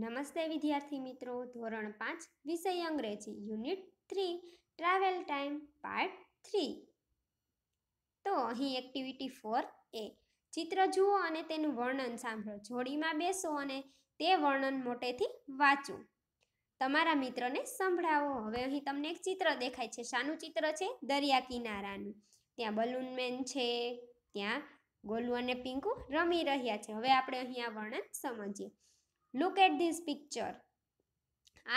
નમસ્તે વિદ્યાર્થી મિત્રો ધોરણ પાંચ વિષય અંગ્રેજી unit three travel time part three તો અહીં એક્ટિવિટી ફોર એ ચિત્ર જુઓ અને તેનું વર્ણન સાંભળો જોડીમાં બેસો અને તે વર્ણન મોટેથી વાંચો તમારા મિત્રને સંભળાવો હવે અહીં તમને એક ચિત્ર દેખાય છે શાનું ચિત્ર છે દરિયા કિનારાનું ત્યાં બલૂનમેન છે ત્યાં ગોલુ અને પિંકુ રમી રહ્યા છે હવે આપણે અહીં આ વર્ણન સમજીએ લુક એટ ધીસ પિક્ચર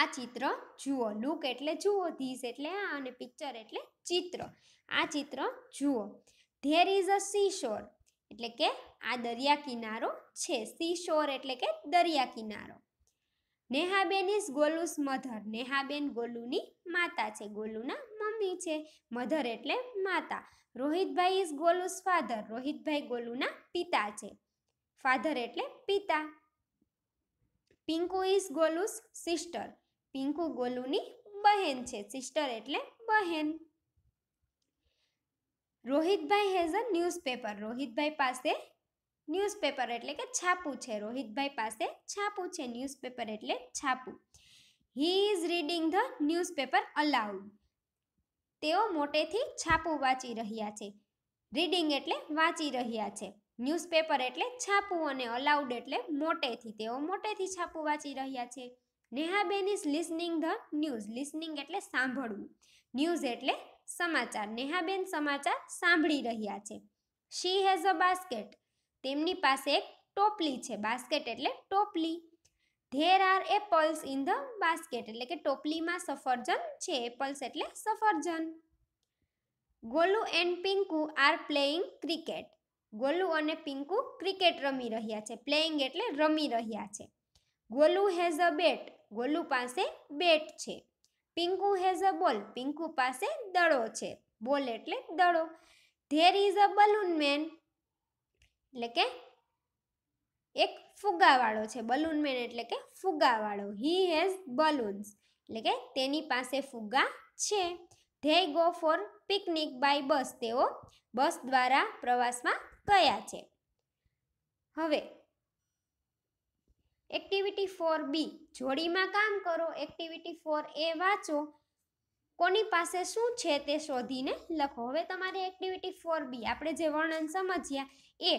આ ચિત્ર જુઓ લુક એટલે જુઓ ધીસ એટલે આ અને પિક્ચર એટલે ચિત્ર આ ચિત્ર જુઓ ધેર ઇઝ અ સીશોર એટલે કે આ દરિયા કિનારો છે સીશોર એટલે કે દરિયા કિનારો નેહાબેન ઇઝ ગોલુસ મધર નેહાબેન ગોલુની માતા છે ગોલુના મમ્મી છે મધર એટલે માતા રોહિતભાઈ ઇઝ ગોલુસ ફાધર રોહિતભાઈ ગોલુના પિતા છે ફાધર એટલે પિતા પિંકુ ઇઝ ગોલુસ સિસ્ટર પિંકુ ગોલુની બહેન છે સિસ્ટર એટલે બહેન રોહિતભાઈ હેઝ અ ન્યૂઝપેપર રોહિતભાઈ પાસે ન્યૂઝપેપર એટલે કે છાપું છે રોહિતભાઈ પાસે છાપું છે ન્યૂઝપેપર એટલે છાપું he is reading the newspaper aloud તેઓ મોટેથી છાપું વાંચી રહ્યા છે રીડિંગ એટલે વાંચી રહ્યા છે ન્યૂઝપેપર એટલે છાપું અને અલાઉડ એટલે મોટેથી તેઓ મોટેથી છાપું વાંચી રહ્યા છે Nehaben is listening the news listening એટલે સાંભળવું ન્યૂઝ એટલે સમાચાર નેહાબેન સમાચાર સાંભળી રહ્યા છે શી હેઝ અ બાસ્કેટ તેમની પાસે એક ટોપલી છે બાસ્કેટ એટલે ટોપલી there are apples in the basket એટલે કે ટોપલીમાં સફરજન છે એપલ્સ એટલે સફરજન Golu and Pinku are playing cricket Golu અને પિંકુ ક્રિકેટ રમી રહ્યા છે પ્લેઇંગ એટલે રમી રહ્યા છે Golu has a bat Golu પાસે બેટ છે પિંકુ હેઝ અ બોલ પિંકુ પાસે દડો છે બોલ એટલે દડો there is a balloon man એટલે કે એક ફુગાવાળો છે બલૂન મેન એટલે કે ફુગાવાળો હી હેઝ બલૂન્સ એટલે કે તેની પાસે ફુગ્ગા છે they go for picnic by bus તેઓ બસ દ્વારા પ્રવાસમાં કયા છે હવે એક્ટિવિટી ફોર બી જોડીમાં કામ કરો એક્ટિવિટી ફોર એ વાંચો કોની પાસે શું છે તે શોધીને લખો હવે તમારે એક્ટિવિટી ફોર બી આપણે જે વર્ણન સમજ્યા એ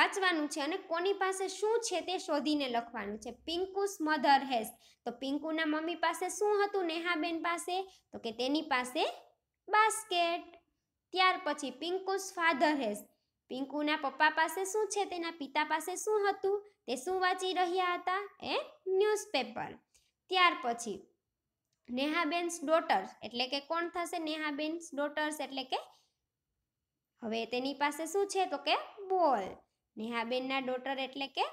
વાંચવાનું છે અને કોની પાસે શું છે તે શોધીને લખવાનું છે પિંકુસ મધર હેઝ તો પિંકુના મમ્મી પાસે શું હતું નેહાબેન પાસે તો કે તેની પાસે બાસ્કેટ ત્યાર પછી પિંકુસ ફાધર હેઝ પિંકુના પપ્પા પાસે શું છે તેના પિતા પાસે શું હતું તે શું વાંચી રહ્યા હતા એ ન્યૂઝપેપર ત્યાર પછી નેહાબેન્સ ડોટર્સ એટલે કે કોણ થશે નેહાબેન્સ ડોટર્સ એટલે કે હવે તેની પાસે શું છે તો કે બોલ નેહાબેનના ડોટર એટલે કે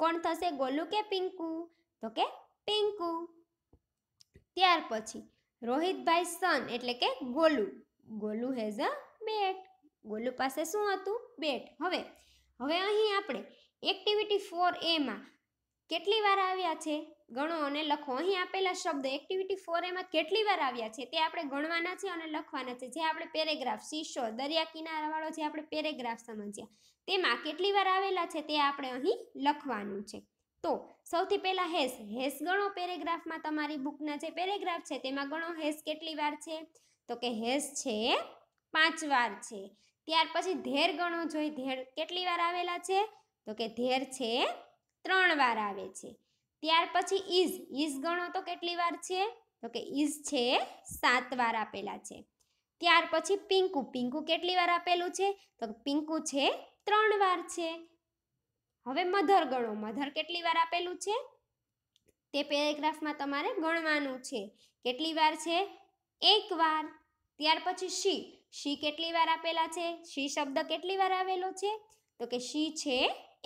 કોણ થશે ગોલુ કે પિંકુ તો કે પિંકુ ત્યાર પછી રોહિતભાઈ સન એટલે કે Golu Golu has a bat Golu પાસે શું હતું બેટ હવે હવે અહીં આપણે એક્ટિવિટી ફોર એમાં કેટલી વાર આવ્યા છે ગણો અને લખો અહીં આપેલા શબ્દ એક્ટિવિટી ફોર એમાં કેટલી વાર આવ્યા છે તે આપણે ગણવાના છે અને લખવાના છે જે આપણે પેરેગ્રાફ શીશો દરિયા કિનારાવાળો જે આપણે પેરેગ્રાફ સમજ્યા તેમાં કેટલી વાર આવેલા છે તે આપણે અહીં લખવાનું છે તો સૌથી પહેલાં હેસ હેસ ગણો પેરેગ્રાફમાં તમારી બુકના જે પેરેગ્રાફ છે તેમાં ગણો હેસ કેટલી વાર છે તો કે હેસ છે પાંચ વાર છે ત્યાર પછી ધેર ગણો જોઈ ધેર કેટલી વાર આવેલા છે તો કે ધેર છે ત્રણ વાર આવે છે ત્યાર પછી ઇઝ ઇઝ ગણો તો કેટલી વાર છે તો કે ઇઝ છે સાત વાર આપેલા છે ત્યાર પછી પિંકુ પિંકુ કેટલી વાર આપેલું છે તો પિંકુ છે ત્રણ વાર છે હવે મધર ગણો મધર કેટલી વાર આપેલું છે તે પેરેગ્રાફમાં તમારે ગણવાનું છે કેટલી વાર છે એક વાર ત્યાર પછી શી શી કેટલી વાર આપેલા છે શી શબ્દ કેટલી વાર આવેલો છે તો કે શી છે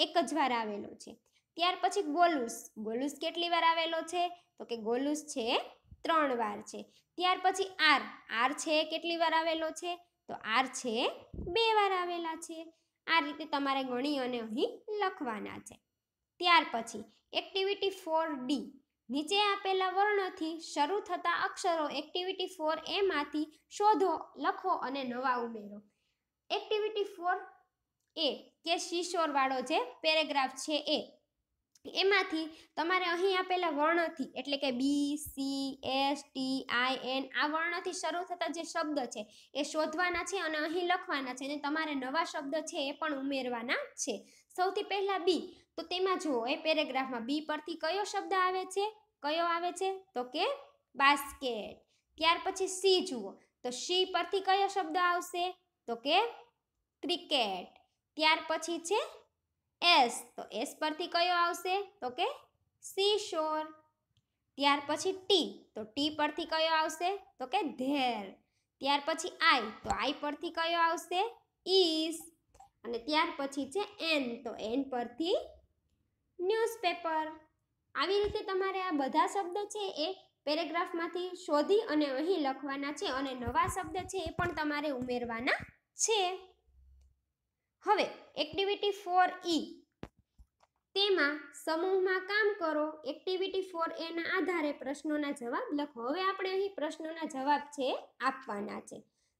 એક જ વાર આવેલો છે ત્યાર પછી ગોલુસ ગોલુસ કેટલી વાર આવેલો છે તો કે ગોલુસ છે ત્રણ વાર છે ત્યાર પછી આર આર છે કેટલી વાર આવેલો છે તો આર છે બે વાર આવેલા છે આ રીતે તમારે ગણી અને અહીં લખવાના છે ત્યાર પછી એક્ટિવિટી ફોર ડી નીચે આપેલા વર્ણથી શરૂ થતા અક્ષરો એક્ટિવિટી ફોર એમાંથી શોધો લખો અને નવા ઉમેરો એક્ટિવિટી ફોર એ કે શિશોરવાળો જે પેરેગ્રાફ છે એ એમાંથી તમારે અહીં આપેલા વર્ણથી એટલે કે B C S T I N આ વર્ણથી શરૂ થતા જે શબ્દ છે એ શોધવાના છે અને અહીં લખવાના છે અને તમારે નવા શબ્દ છે એ પણ ઉમેરવાના છે સૌથી પહેલાં બી તો તેમાં જુઓ એ પેરેગ્રાફમાં બી પરથી કયો શબ્દ આવે છે કયો આવે છે તો કે બાસ્કેટ ત્યાર પછી સી જુઓ તો સી પરથી કયો શબ્દ આવશે તો કે ક્રિકેટ ત્યાર પછી છે એસ તો એસ પરથી કયો આવશે તો કે સી શોર ત્યાર પછી ટી તો ટી પરથી કયો આવશે તો કે ધેર ત્યાર પછી આઈ તો આઈ પરથી કયો આવશે ઈસ અને ત્યાર પછી છે એન તો એન પરથી ન્યૂઝપેપર આવી રીતે તમારે આ બધા શબ્દ છે એ પેરેગ્રાફમાંથી શોધી અને અહીં લખવાના છે અને નવા શબ્દ છે એ પણ તમારે ઉમેરવાના છે હવે એક્ટિવિટી ફોર ઈ તેમાં સમૂહમાં કામ કરો એક્ટિવિટી ફોર એના આધારે પ્રશ્નોના જવાબ લખો હવે આપણે અહીં પ્રશ્નોના જવાબ છે આપવાના છે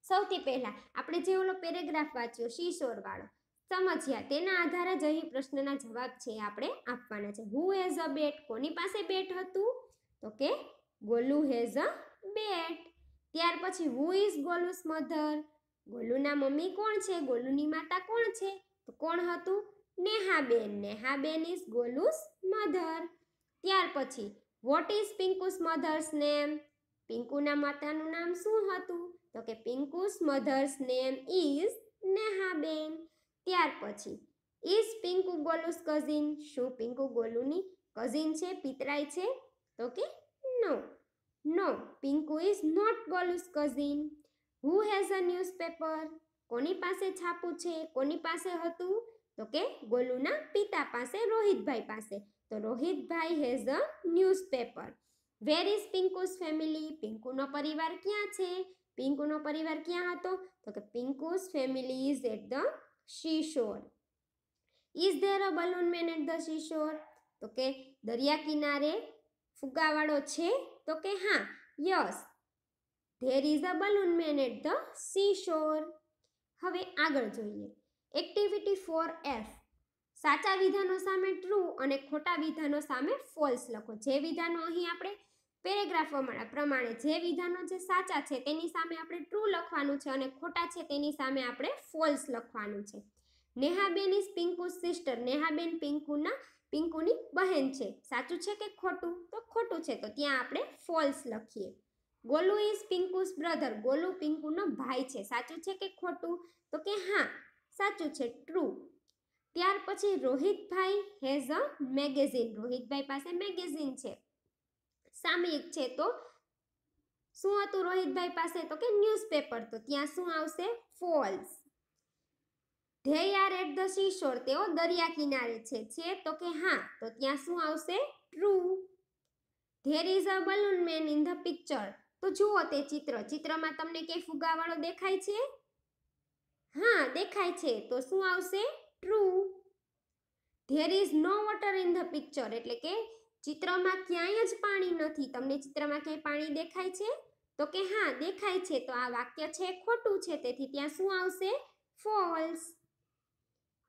સૌથી પહેલાં આપણે જે ઓલો પેરેગ્રાફ વાંચ્યો શીશોરવાળો સમજ્યા તેના આધારે જ અહીં પ્રશ્નના જવાબ છે આપણે આપવાના છે હુ હેઝ અ બેટ કોની પાસે બેટ હતું તો કે ગોલુ હેઝ અ બેટ ત્યાર પછી હુ ઇઝ ગોલુસ મધર ગોલુના મમ્મી કોણ છે ગોલુની માતા કોણ છે તો કોણ હતું નેહાબેન નેહાબેન ઇઝ ગોલુસ મધર ત્યાર પછી what is Pinku's mother's name પિંકુના માતાનું નામ શું હતું તો કે Pinku's mother's name is Nehaben ત્યાર પછી ઇઝ પિંકુ ગોલુસ કઝિન શું પિંકુ ગોલુની કઝિન છે પિતરાય છે તો કે no no Pinku is not Golu's cousin who has a newspaper કોની પાસે છાપું છે કોની પાસે હતું તો કે ગોલુના પિતા પાસે રોહિતભાઈ પાસે તો Rohitbhai has a newspaper where is Pinku's family પિંકુનો પરિવાર ક્યાં છે પિંકુનો પરિવાર ક્યાં હતો તો કે Pinku's family is at the seashore is there a balloon man at the seashore તો કે દરિયા કિનારે ફુગાવાળો છે તો કે હા yes there is a balloon man at the seashore હવે આગળ જોઈએ એક્ટિવિટી ફોર એફ સાચા વિધાનો સામે ટ્રુ અને ખોટા વિધાનો સામે ફોલ્સ લખો જે વિધાનો અહીં આપણે પેરેગ્રાફોમાં પ્રમાણે જે વિધાનો જે સાચા છે તેની સામે આપણે ટ્રુ લખવાનું છે અને ખોટા છે તેની સામે આપણે ફોલ્સ લખવાનું છે નેહાબેન ઇઝ પિંકુ સિસ્ટર નેહાબેન પિંકુના પિંકુની બહેન છે સાચું છે કે ખોટું તો ખોટું છે તો ત્યાં આપણે ફોલ્સ લખીએ ગોલુ ઇઝ પિંકુસ બ્રધર ગોલુ પિંકુનો ભાઈ છે સાચું છે કે ખોટું તો કે હા સાચું છે ટ્રુ ત્યાર પછી રોહિતભાઈ હેઝ અ મેગેઝિન રોહિતભાઈ પાસે મેગેઝિન છે સામયિક છે તો શું હતું રોહિતભાઈ પાસે તો કે ન્યૂઝપેપર તો ત્યાં શું આવશે false they are at the seashore તેઓ દરિયા કિનારે છે છે તો કે હા તો ત્યાં શું આવશે true there is a balloon man in the picture તો જુઓ તે ચિત્ર ચિત્રમાં તમને કે ફુગાવાળો દેખાય છે હા દેખાય છે તો શું આવશે true there is no water in the picture એટલે કે ચિત્રમાં ક્યાંય જ પાણી નથી તમને ચિત્રમાં ક્યાંય પાણી દેખાય છે તો કે હા દેખાય છે તો આ વાક્ય છે ખોટું છે તેથી ત્યાં શું આવશે ફોલ્સ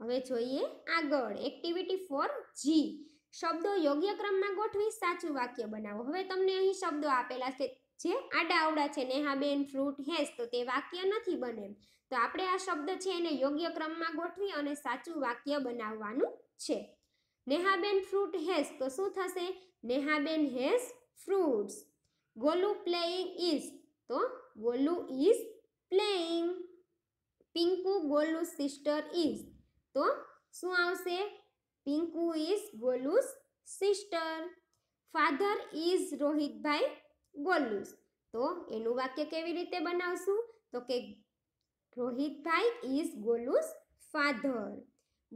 હવે જોઈએ આગળ એક્ટિવિટી ફોર જી શબ્દો યોગ્ય ક્રમમાં ગોઠવી સાચું વાક્ય બનાવો હવે તમને અહીં શબ્દો આપેલા છે જે આડા અવડા છે નેહાબેન ફ્રૂટ હેસ તો તે વાક્ય નથી બને તો આપણે આ શબ્દ છે એને યોગ્ય ક્રમમાં ગોઠવી અને સાચું વાક્ય બનાવવાનું છે નેહાબેન ફ્રૂટ હેઝ તો શું થશે Nehaben has fruits Golu playing is તો Golu is playing Pinku Golu sister is તો શું આવશે Pinku is Golu's sister father is Rohitbhai Golu's તો એનું વાક્ય કેવી રીતે બનાવશું તો કે Rohitbhai is Golu's father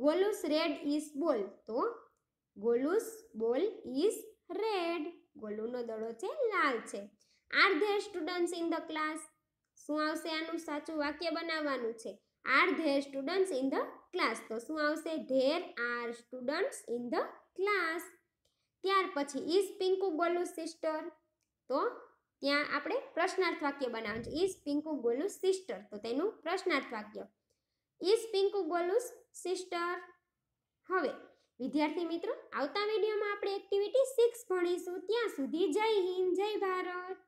Golu's red is ball તો ગોલુસ બોલ ઇઝ રેડ ગોલુનો દડો છે લાલ છે are there students in the class શું આવશે આનું સાચું વાક્ય બનાવવાનું છે are there students in the class તો શું આવશે there are students in the class ત્યાર પછી ઇઝ પિંકુ ગોલુ સિસ્ટર તો ત્યાં આપણે પ્રશ્નાર્થ વાક્ય બનાવવાનું છે ઇઝ પિંકુ ગોલુ સિસ્ટર તો તેનું પ્રશ્નાર્થ વાક્ય ઇસ પિંકુ બોલુસ સિસ્ટર હવે વિદ્યાર્થી મિત્રો આવતા વિડીયોમાં આપણે એક્ટિવિટી સિક્સ ભણીશું ત્યાં સુધી જય હિન્દ જય ભારત